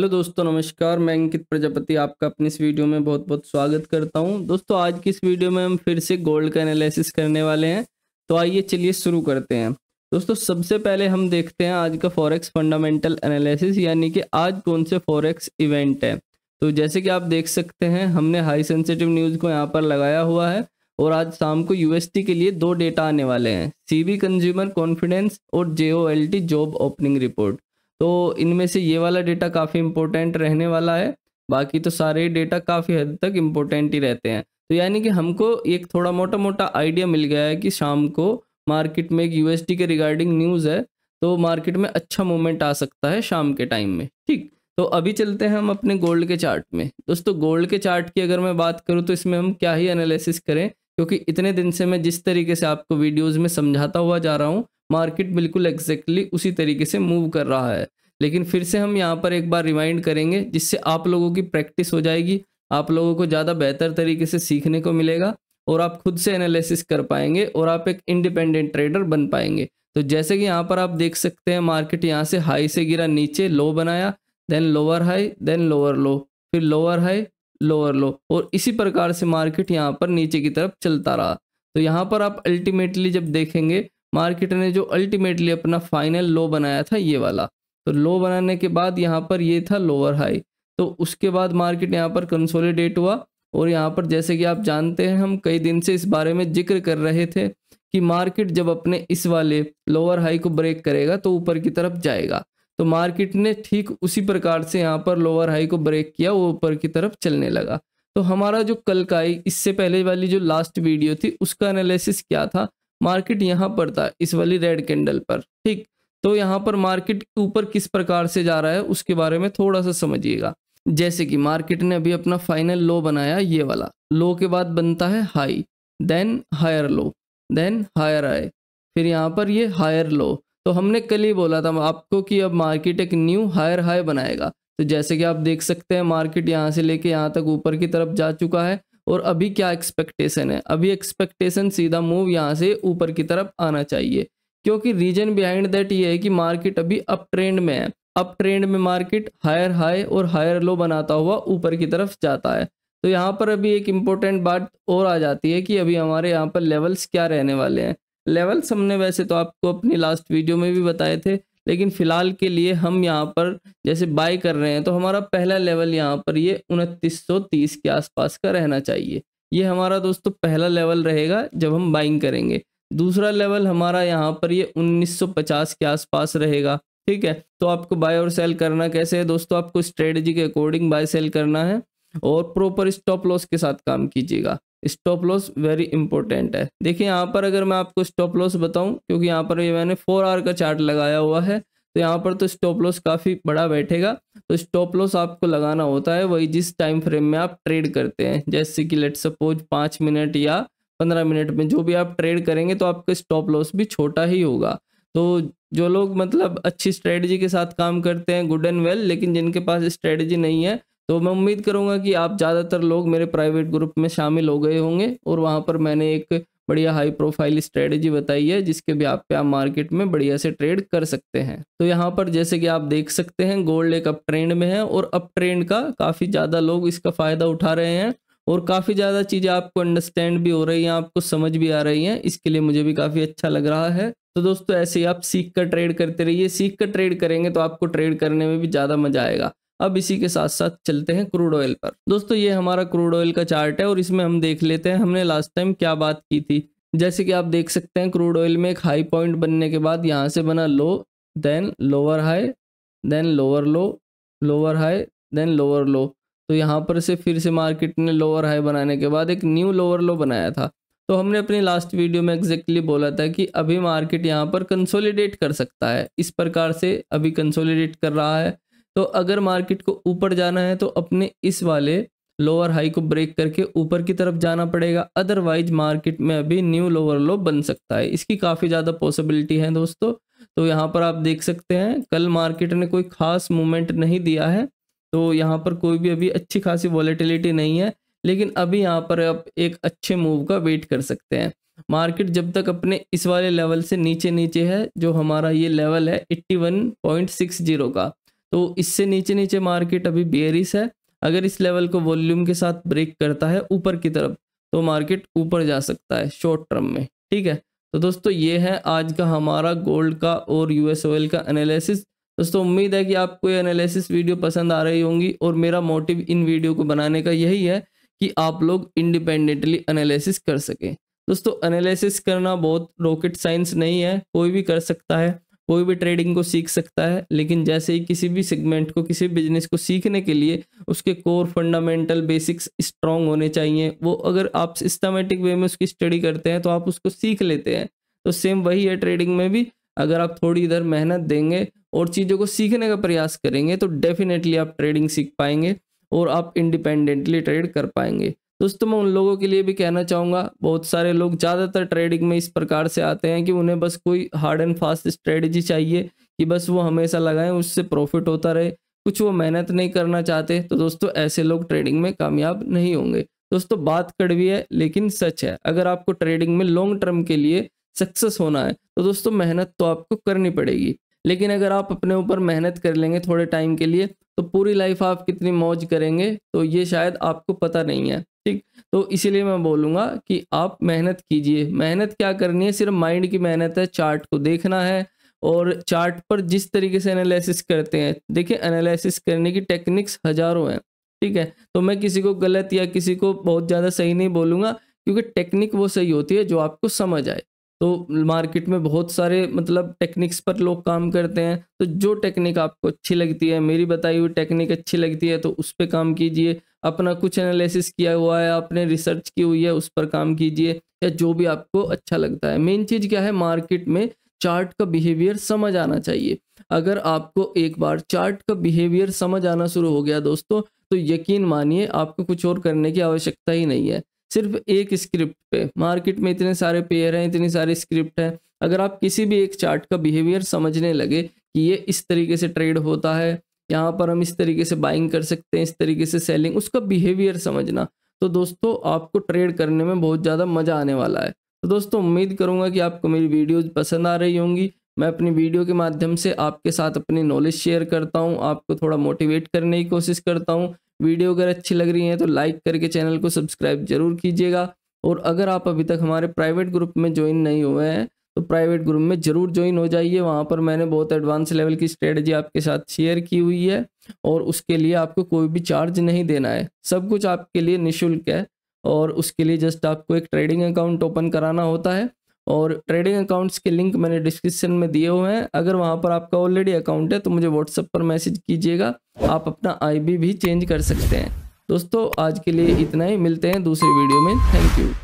hello दोस्तों नमस्कार मैं अंकित प्रजापति आपका अपने इस वीडियो में बहुत बहुत स्वागत करता हूं दोस्तों आज की इस वीडियो में हम फिर से गोल्ड का एनालिसिस करने वाले हैं तो आइए चलिए शुरू करते हैं दोस्तों सबसे पहले हम देखते हैं आज का फॉरेक्स फंडामेंटल एनालिसिस यानी कि आज कौन से फॉरेक्स इवेंट है तो जैसे कि आप देख सकते हैं हमने हाई सेंसिटिव न्यूज़ को यहाँ पर लगाया हुआ है और आज शाम को यू के लिए दो डेटा आने वाले हैं सी कंज्यूमर कॉन्फिडेंस और जे जॉब ओपनिंग रिपोर्ट तो इनमें से ये वाला डेटा काफ़ी इम्पोर्टेंट रहने वाला है बाकी तो सारे डेटा काफ़ी हद तक इम्पोर्टेंट ही रहते हैं तो यानी कि हमको एक थोड़ा मोटा मोटा आइडिया मिल गया है कि शाम को मार्केट में एक यू के रिगार्डिंग न्यूज़ है तो मार्केट में अच्छा मूवमेंट आ सकता है शाम के टाइम में ठीक तो अभी चलते हैं हम अपने गोल्ड के चार्ट में दोस्तों गोल्ड के चार्ट की अगर मैं बात करूँ तो इसमें हम क्या ही एनालिसिस करें क्योंकि इतने दिन से मैं जिस तरीके से आपको वीडियोज में समझाता हुआ जा रहा हूँ मार्केट बिल्कुल एग्जैक्टली उसी तरीके से मूव कर रहा है लेकिन फिर से हम यहाँ पर एक बार रिमाइंड करेंगे जिससे आप लोगों की प्रैक्टिस हो जाएगी आप लोगों को ज़्यादा बेहतर तरीके से सीखने को मिलेगा और आप खुद से एनालिसिस कर पाएंगे और आप एक इंडिपेंडेंट ट्रेडर बन पाएंगे तो जैसे कि यहाँ पर आप देख सकते हैं मार्केट यहाँ से हाई से गिरा नीचे लो बनाया then lower high then lower low फिर लोअर हाई लोअर लो और इसी प्रकार से मार्केट यहाँ पर नीचे की तरफ चलता रहा तो यहाँ पर आप अल्टीमेटली जब देखेंगे मार्केट ने जो अल्टीमेटली अपना फाइनल लो बनाया था ये वाला तो लो बनाने के बाद यहाँ पर ये था लोअर हाई तो उसके बाद मार्केट यहाँ पर कंसोलिडेट हुआ और यहाँ पर जैसे कि आप जानते हैं हम कई दिन से इस बारे में जिक्र कर रहे थे कि मार्केट जब अपने इस वाले लोअर हाई को ब्रेक करेगा तो ऊपर की तरफ जाएगा तो मार्केट ने ठीक उसी प्रकार से यहाँ पर लोअर हाई को ब्रेक किया वो ऊपर की तरफ चलने लगा तो हमारा जो कल का इससे पहले वाली जो लास्ट वीडियो थी उसका एनालिसिस क्या था मार्केट यहाँ पर था इस वाली रेड कैंडल पर ठीक तो यहाँ पर मार्केट ऊपर किस प्रकार से जा रहा है उसके बारे में थोड़ा सा समझिएगा जैसे कि मार्केट ने अभी अपना फाइनल लो बनाया ये वाला लो के बाद बनता है high then higher low then higher high फिर यहाँ पर ये हायर लो तो हमने कल ही बोला था आपको कि अब मार्केट एक न्यू हायर हाई बनाएगा तो जैसे कि आप देख सकते हैं मार्केट यहाँ से लेके यहाँ तक ऊपर की तरफ जा चुका है और अभी क्या एक्सपेक्टेशन है अभी एक्सपेक्टेशन सीधा मूव यहाँ से ऊपर की तरफ आना चाहिए क्योंकि रीजन बिहाइंड दैट ये है कि मार्केट अभी अप ट्रेंड में है अप ट्रेंड में मार्केट हायर हाई और हायर लो बनाता हुआ ऊपर की तरफ जाता है तो यहाँ पर अभी एक इम्पोर्टेंट बात और आ जाती है कि अभी हमारे यहाँ पर लेवल्स क्या रहने वाले हैं लेवल्स हमने वैसे तो आपको अपनी लास्ट वीडियो में भी बताए थे लेकिन फ़िलहाल के लिए हम यहाँ पर जैसे बाय कर रहे हैं तो हमारा पहला लेवल यहाँ पर ये उनतीस के आसपास का रहना चाहिए ये हमारा दोस्तों पहला लेवल रहेगा जब हम बाइंग करेंगे दूसरा लेवल हमारा यहाँ पर ये 1950 के आसपास रहेगा ठीक है तो आपको बाय और सेल करना कैसे है दोस्तों आपको स्ट्रेटजी के अकॉर्डिंग बाय सेल करना है और प्रॉपर स्टॉप लॉस के साथ काम कीजिएगा स्टॉप लॉस वेरी इंपॉर्टेंट है देखिए यहाँ पर अगर मैं आपको स्टॉप लॉस बताऊं क्योंकि यहाँ पर ये मैंने फोर आर का चार्ट लगाया हुआ है तो यहाँ पर तो स्टॉप लॉस काफ़ी बड़ा बैठेगा तो स्टॉप लॉस आपको लगाना होता है वही जिस टाइम फ्रेम में आप ट्रेड करते हैं जैसे कि लेट सपोज पाँच मिनट या पंद्रह मिनट में जो भी आप ट्रेड करेंगे तो आपका स्टॉप लॉस भी छोटा ही होगा तो जो लोग मतलब अच्छी स्ट्रेटजी के साथ काम करते हैं गुड एंड वेल लेकिन जिनके पास स्ट्रेटजी नहीं है तो मैं उम्मीद करूंगा कि आप ज़्यादातर लोग मेरे प्राइवेट ग्रुप में शामिल हो गए होंगे और वहाँ पर मैंने एक बढ़िया हाई प्रोफाइल स्ट्रेटजी बताई है जिसके भी आप पे आप मार्केट में बढ़िया से ट्रेड कर सकते हैं तो यहाँ पर जैसे कि आप देख सकते हैं गोल्ड एक अप ट्रेंड में है और अप ट्रेंड का काफ़ी ज़्यादा लोग इसका फ़ायदा उठा रहे हैं और काफ़ी ज़्यादा चीज़ें आपको अंडरस्टैंड भी हो रही हैं आपको समझ भी आ रही हैं इसके लिए मुझे भी काफ़ी अच्छा लग रहा है तो दोस्तों ऐसे ही आप सीख कर ट्रेड करते रहिए सीख कर ट्रेड करेंगे तो आपको ट्रेड करने में भी ज़्यादा मजा आएगा अब इसी के साथ साथ चलते हैं क्रूड ऑयल पर दोस्तों ये हमारा क्रूड ऑयल का चार्ट है और इसमें हम देख लेते हैं हमने लास्ट टाइम क्या बात की थी जैसे कि आप देख सकते हैं क्रूड ऑयल में एक हाई पॉइंट बनने के बाद यहाँ से बना low then lower high then lower low lower high then lower low तो यहाँ पर से फिर से मार्केट ने लोअर हाई बनाने के बाद एक न्यू लोअर लो बनाया था तो हमने अपनी लास्ट वीडियो में एग्जैक्टली बोला था कि अभी मार्केट यहाँ पर कंसोलिडेट कर सकता है इस प्रकार से अभी कंसोलिडेट कर रहा है तो अगर मार्केट को ऊपर जाना है तो अपने इस वाले लोअर हाई को ब्रेक करके ऊपर की तरफ जाना पड़ेगा अदरवाइज मार्केट में अभी न्यू लोअर लो बन सकता है इसकी काफ़ी ज़्यादा पॉसिबिलिटी है दोस्तों तो यहाँ पर आप देख सकते हैं कल मार्केट ने कोई खास मूवमेंट नहीं दिया है तो यहाँ पर कोई भी अभी अच्छी खासी वॉलेटिलिटी नहीं है लेकिन अभी यहाँ पर आप एक अच्छे मूव का वेट कर सकते हैं मार्केट जब तक अपने इस वाले लेवल से नीचे नीचे है जो हमारा ये लेवल है एट्टी का तो इससे नीचे नीचे मार्केट अभी बेरिस है अगर इस लेवल को वॉल्यूम के साथ ब्रेक करता है ऊपर की तरफ तो मार्केट ऊपर जा सकता है शॉर्ट टर्म में ठीक है तो दोस्तों ये है आज का हमारा गोल्ड का और यूएस ऑयल का एनालिसिस दोस्तों उम्मीद है कि आपको ये एनालिसिस वीडियो पसंद आ रही होंगी और मेरा मोटिव इन वीडियो को बनाने का यही है कि आप लोग इंडिपेंडेंटली एनालिसिस कर सकें दोस्तों एनालिसिस करना बहुत रॉकेट साइंस नहीं है कोई भी कर सकता है कोई भी ट्रेडिंग को सीख सकता है लेकिन जैसे ही किसी भी सेगमेंट को किसी भी बिजनेस को सीखने के लिए उसके कोर फंडामेंटल बेसिक्स स्ट्रांग होने चाहिए वो अगर आप सिस्टमेटिक वे में उसकी स्टडी करते हैं तो आप उसको सीख लेते हैं तो सेम वही है ट्रेडिंग में भी अगर आप थोड़ी इधर मेहनत देंगे और चीज़ों को सीखने का प्रयास करेंगे तो डेफिनेटली आप ट्रेडिंग सीख पाएंगे और आप इंडिपेंडेंटली ट्रेड कर पाएंगे दोस्तों मैं उन लोगों के लिए भी कहना चाहूँगा बहुत सारे लोग ज़्यादातर ट्रेडिंग में इस प्रकार से आते हैं कि उन्हें बस कोई हार्ड एंड फास्ट स्ट्रेटजी चाहिए कि बस वो हमेशा लगाएं उससे प्रॉफिट होता रहे कुछ वो मेहनत नहीं करना चाहते तो दोस्तों ऐसे लोग ट्रेडिंग में कामयाब नहीं होंगे दोस्तों बात कड़वी है लेकिन सच है अगर आपको ट्रेडिंग में लॉन्ग टर्म के लिए सक्सेस होना है तो दोस्तों मेहनत तो आपको करनी पड़ेगी लेकिन अगर आप अपने ऊपर मेहनत कर लेंगे थोड़े टाइम के लिए तो पूरी लाइफ आप कितनी मौज करेंगे तो ये शायद आपको पता नहीं है ठीक तो इसीलिए मैं बोलूँगा कि आप मेहनत कीजिए मेहनत क्या करनी है सिर्फ माइंड की मेहनत है चार्ट को देखना है और चार्ट पर जिस तरीके से एनालिसिस करते हैं देखिए एनालिसिस करने की टेक्निक्स हजारों हैं ठीक है तो मैं किसी को गलत या किसी को बहुत ज़्यादा सही नहीं बोलूँगा क्योंकि टेक्निक वो सही होती है जो आपको समझ आए तो मार्केट में बहुत सारे मतलब टेक्निक्स पर लोग काम करते हैं तो जो टेक्निक आपको अच्छी लगती है मेरी बताई हुई टेक्निक अच्छी लगती है तो उस पर काम कीजिए अपना कुछ एनालिसिस किया हुआ है आपने रिसर्च की हुई है उस पर काम कीजिए या जो भी आपको अच्छा लगता है मेन चीज़ क्या है मार्केट में चार्ट का बिहेवियर समझ आना चाहिए अगर आपको एक बार चार्ट का बिहेवियर समझ आना शुरू हो गया दोस्तों तो यकीन मानिए आपको कुछ और करने की आवश्यकता ही नहीं है सिर्फ एक स्क्रिप्ट पे मार्केट में इतने सारे पेयर हैं इतनी सारी स्क्रिप्ट हैं अगर आप किसी भी एक चार्ट का बिहेवियर समझने लगे कि ये इस तरीके से ट्रेड होता है यहाँ पर हम इस तरीके से बाइंग कर सकते हैं इस तरीके से सेलिंग उसका बिहेवियर समझना तो दोस्तों आपको ट्रेड करने में बहुत ज़्यादा मज़ा आने वाला है तो दोस्तों उम्मीद करूँगा कि आपको मेरी वीडियोज़ पसंद आ रही होंगी मैं अपनी वीडियो के माध्यम से आपके साथ अपनी नॉलेज शेयर करता हूँ आपको थोड़ा मोटिवेट करने की कोशिश करता हूँ वीडियो अगर अच्छी लग रही है तो लाइक करके चैनल को सब्सक्राइब जरूर कीजिएगा और अगर आप अभी तक हमारे प्राइवेट ग्रुप में ज्वाइन नहीं हुए हैं तो प्राइवेट ग्रुप में ज़रूर ज्वाइन हो जाइए वहाँ पर मैंने बहुत एडवांस लेवल की स्ट्रेटजी आपके साथ शेयर की हुई है और उसके लिए आपको कोई भी चार्ज नहीं देना है सब कुछ आपके लिए निःशुल्क है और उसके लिए जस्ट आपको एक ट्रेडिंग अकाउंट ओपन कराना होता है और ट्रेडिंग अकाउंट्स के लिंक मैंने डिस्क्रिप्शन में दिए हुए हैं अगर वहाँ पर आपका ऑलरेडी अकाउंट है तो मुझे व्हाट्सएप पर मैसेज कीजिएगा आप अपना आईबी भी चेंज कर सकते हैं दोस्तों आज के लिए इतना ही मिलते हैं दूसरी वीडियो में थैंक यू